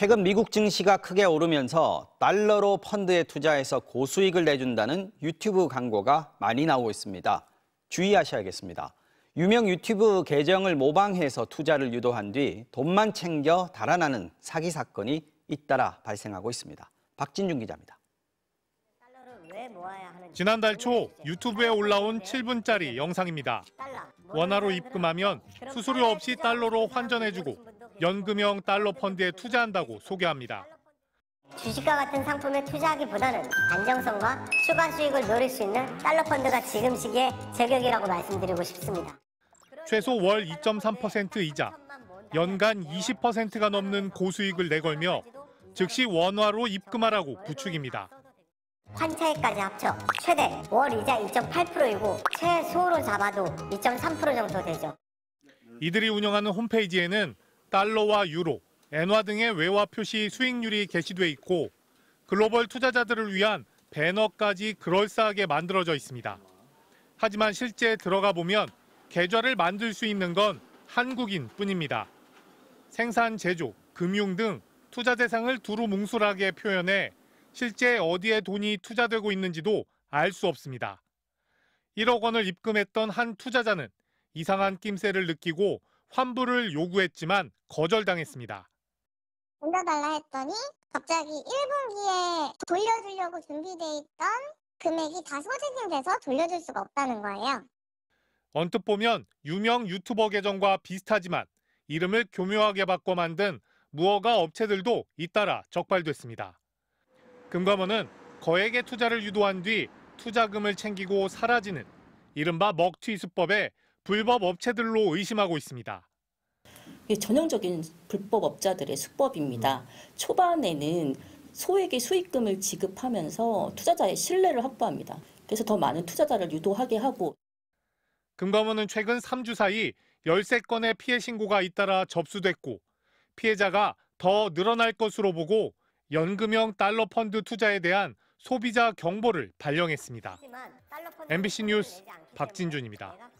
최근 미국 증시가 크게 오르면서 달러로 펀드에 투자해서 고수익을 내준다는 유튜브 광고가 많이 나오고 있습니다. 주의하셔야겠습니다. 유명 유튜브 계정을 모방해서 투자를 유도한 뒤 돈만 챙겨 달아나는 사기 사건이 잇따라 발생하고 있습니다. 박진중 기자입니다. 지난달 초 유튜브에 올라온 7분짜리 영상입니다. 원화로 입금하면 수수료 없이 달러로 환전해주고 연금형 달러 펀드에 투자한다고 소개합니다. 주식과 같은 상품에 투자하기보다는 안정성과 추가 수익을 노릴 수 있는 달러 펀드가 지금 시기에 제격이라고 말씀드리고 싶습니다. 최소 월 2.3% 이자, 연간 20%가 넘는 고수익을 내걸며 즉시 원화로 입금하라고 부축입니다. 환차액까지 합쳐 최대 월 이자 2.8%이고 최소로 잡아도 2.3% 정도 되죠. 이들이 운영하는 홈페이지에는 달러와 유로, 엔화 등의 외화 표시 수익률이 게시돼 있고 글로벌 투자자들을 위한 배너까지 그럴싸하게 만들어져 있습니다. 하지만 실제 들어가 보면 계좌를 만들 수 있는 건 한국인 뿐입니다. 생산, 제조, 금융 등 투자 대상을 두루 뭉술하게 표현해 실제 어디에 돈이 투자되고 있는지도 알 수 없습니다. 1억 원을 입금했던 한 투자자는 이상한 낌새를 느끼고 환불을 요구했지만 거절당했습니다. 돌려달라 했더니 갑자기 1분기에 돌려주려고 준비돼 있던 금액이 다소진 돼서 돌려줄 수가 없다는 거예요. 언뜻 보면 유명 유튜버 계정과 비슷하지만 이름을 교묘하게 바꿔 만든 무허가 업체들도 잇따라 적발됐습니다. 금감원은 거액의 투자를 유도한 뒤 투자금을 챙기고 사라지는 이른바 먹튀 수법에 불법 업체들로 의심하고 있습니다. 전형적인 불법 업자들의 수법입니다. 초반에는 소액의 수익금을 지급하면서 투자자의 신뢰를 확보합니다. 그래서 더 많은 투자자를 유도하게 하고 금감원은 최근 3주 사이 13건의 피해 신고가 잇따라 접수됐고 피해자가 더 늘어날 것으로 보고 연금형 달러 펀드 투자에 대한 소비자 경보를 발령했습니다. MBC 뉴스 박진준입니다.